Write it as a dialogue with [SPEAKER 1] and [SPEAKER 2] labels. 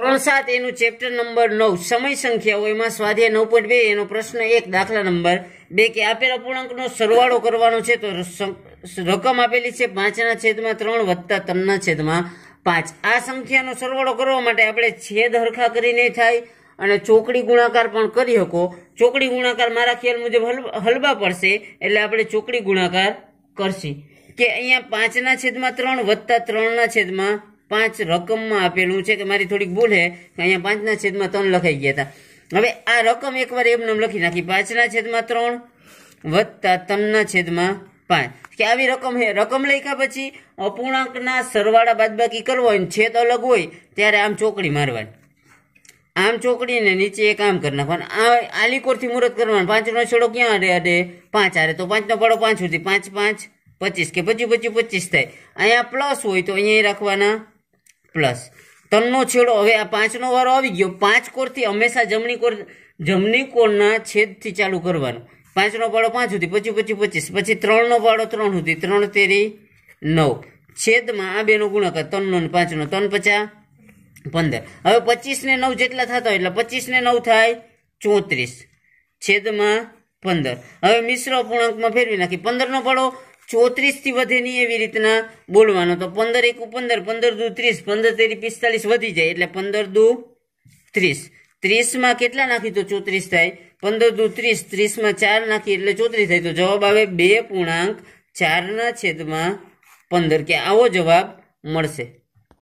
[SPEAKER 1] ત્રણ સાત એનું ચેપ્ટર નંબર નવ સમય સંખ્યાઓ એમાં સ્વાધ્યાય નવ પોઈન્ટ બે એનો પ્રશ્ન એક દાખલા નંબર બે કે આપેલા પૂર્ણાંકનો સરવાળો કરવાનો છે તો રકમ આપેલી છે પાંચના છેદમાં ત્રણ વત્તા ત્રણના છેદમાં પાંચ આ સંખ્યાનો સરવાળો કરવા માટે આપણે છેદ હરખા કરીને થાય અને ચોકડી ગુણાકાર પણ કરી શકો ચોકડી ગુણાકાર મારા ખ્યાલ મુજબ હલવા પડશે એટલે આપણે ચોકડી ગુણાકાર કરશે કે અહીંયા પાંચના છેદમાં ત્રણ વત્તા ત્રણના છેદમાં પાંચ રકમમાં આપેલું છે કે મારી થોડીક ભૂલ છે કે અહીંયા પાંચના છેદમાં ત્રણ લખાઈ ગયા હતા હવે આ રકમ એકવાર એમને લખી નાખી પાંચના છેદમાં ત્રણ વત્તા ત્રણના છેદમાં પાંચ કે આવી રકમ હે રકમ લખ્યા પછી અપૂર્ણાંકના સરવાળા બાદબાકી કરવો હોય છેદ અલગ હોય ત્યારે આમ ચોકડી મારવાની આમ ચોકડીને નીચે એક આમ કરી નાખવાનું આ આલીકોરથી મુહૂર્ત કરવાનું પાંચનો છેડો ક્યાં અડે અડે પાંચ આરે તો પાંચનો પડો પાંચ સુધી પાંચ પાંચ પચીસ કે પચીસ પચીસ પચીસ થાય અહીંયા પ્લસ હોય તો અહીંયા રાખવાના પ્લસ ત્રણનો છેડો હવે આ પાંચનો વારો આવી ગયો પાંચ કોરથી હંમેશા જમણી કોર જમણી કોરના છેદથી ચાલુ કરવાનો પાંચનો પાડો પાંચ સુધી પછી પછી પચીસ પછી ત્રણનો પાડો ત્રણ સુધી ત્રણ તેરી નવ છેદમાં આ બેનો ગુણાકાર ત્રણનો ને પાંચનો ત્રણ પચાસ પંદર હવે પચીસને નવ જેટલા થતા હોય એટલે પચીસને નવ થાય ચોત્રીસ છેદમાં પંદર હવે મિશ્ર અપૂર્ણાંકમાં ફેરવી નાખી પંદરનો પાડો ચોત્રીસથી વધે નહીં એવી રીતના બોલવાનો તો પંદર એક પંદર પંદર દુ ત્રીસ પંદર તેરી પિસ્તાલીસ વધી જાય એટલે પંદર દુ ત્રીસ ત્રીસમાં કેટલા નાખી તો ચોત્રીસ થાય પંદર દુ ત્રીસ ત્રીસમાં ચાર નાખી એટલે ચોત્રીસ થાય તો જવાબ આવે બે પૂર્ણાંક ચારના છેદમાં પંદર કે આવો જવાબ મળશે